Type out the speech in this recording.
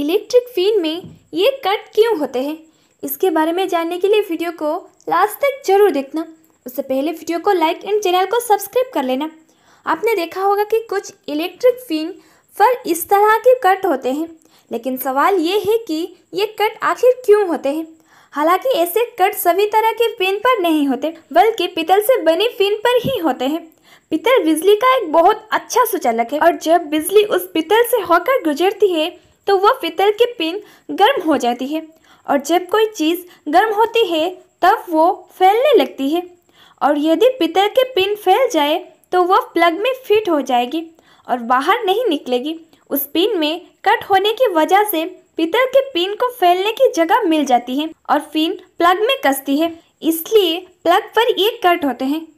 electric फीन में ये cut क्यों होते हैं इसके बारे में जानने के लिए वीडियो को लास्ट तक जरूर देखना उससे पहले वीडियो को लाइक एंड चैनल को सब्सक्राइब कर लेना आपने देखा होगा कि कुछ इलेक्ट्रिक फिन पर इस तरह के कट होते हैं लेकिन सवाल ये है कि ये कट आखिर क्यों होते हैं हालांकि ऐसे कट सभी तरह के फिन पर नहीं होते बल्कि पितल से बने फिन पर ही होते हैं पितल बिजली का एक बहुत अच्छा सुचालक है और जब बिजली उस पितल से होकर गुजरती है तो वह फितर की पिन गर्म हो जाती है और जब कोई चीज़ गर्म होती है तब वो फैलने लगती है और यदि पितर के पिन फैल जाए तो वह प्लग में फिट हो जाएगी और बाहर नहीं निकलेगी उस पिन में कट होने की वजह से पितर के पिन को फैलने की जगह मिल जाती है और पिन प्लग में कसती है इसलिए प्लग पर ये कट होते हैं